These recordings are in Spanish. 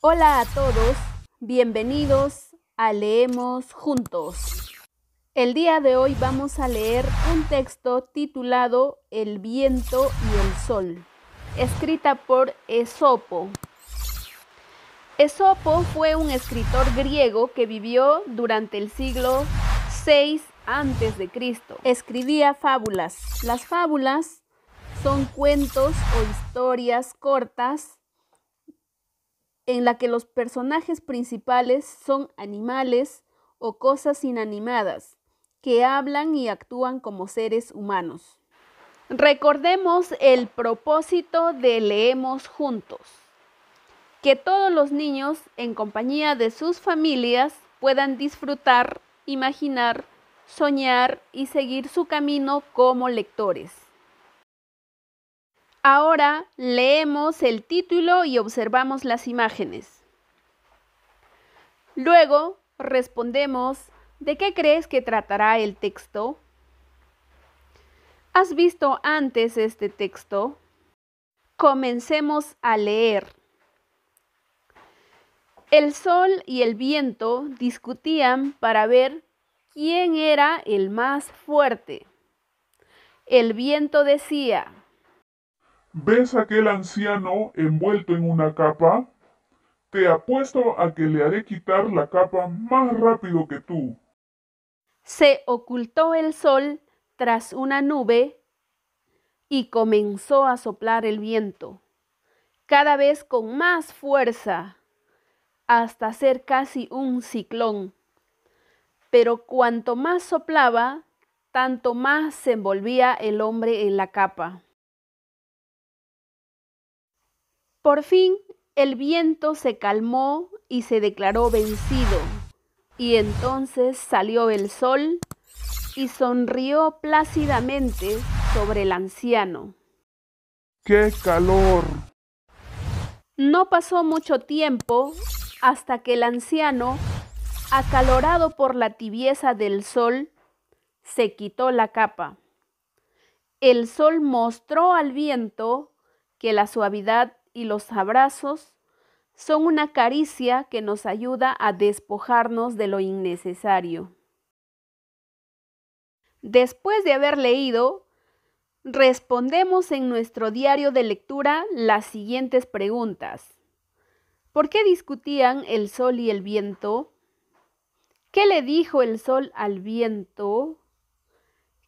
Hola a todos, bienvenidos a Leemos Juntos. El día de hoy vamos a leer un texto titulado El viento y el sol, escrita por Esopo. Esopo fue un escritor griego que vivió durante el siglo VI a.C. Escribía fábulas. Las fábulas son cuentos o historias cortas en la que los personajes principales son animales o cosas inanimadas, que hablan y actúan como seres humanos. Recordemos el propósito de Leemos Juntos, que todos los niños, en compañía de sus familias, puedan disfrutar, imaginar, soñar y seguir su camino como lectores. Ahora leemos el título y observamos las imágenes. Luego respondemos, ¿de qué crees que tratará el texto? ¿Has visto antes este texto? Comencemos a leer. El sol y el viento discutían para ver quién era el más fuerte. El viento decía, ¿Ves aquel anciano envuelto en una capa? Te apuesto a que le haré quitar la capa más rápido que tú. Se ocultó el sol tras una nube y comenzó a soplar el viento, cada vez con más fuerza, hasta ser casi un ciclón. Pero cuanto más soplaba, tanto más se envolvía el hombre en la capa. Por fin el viento se calmó y se declaró vencido. Y entonces salió el sol y sonrió plácidamente sobre el anciano. ¡Qué calor! No pasó mucho tiempo hasta que el anciano, acalorado por la tibieza del sol, se quitó la capa. El sol mostró al viento que la suavidad y los abrazos son una caricia que nos ayuda a despojarnos de lo innecesario. Después de haber leído, respondemos en nuestro diario de lectura las siguientes preguntas. ¿Por qué discutían el sol y el viento? ¿Qué le dijo el sol al viento?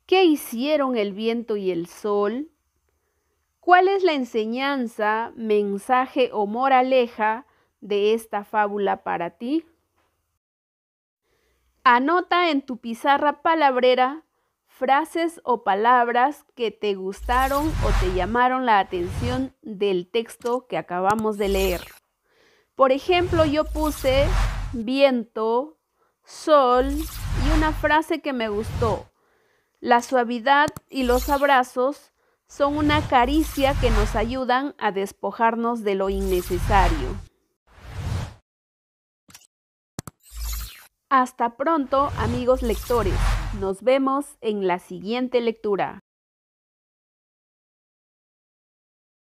¿Qué hicieron el viento y el sol? ¿Cuál es la enseñanza, mensaje o moraleja de esta fábula para ti? Anota en tu pizarra palabrera frases o palabras que te gustaron o te llamaron la atención del texto que acabamos de leer. Por ejemplo, yo puse viento, sol y una frase que me gustó. La suavidad y los abrazos son una caricia que nos ayudan a despojarnos de lo innecesario. Hasta pronto amigos lectores, nos vemos en la siguiente lectura.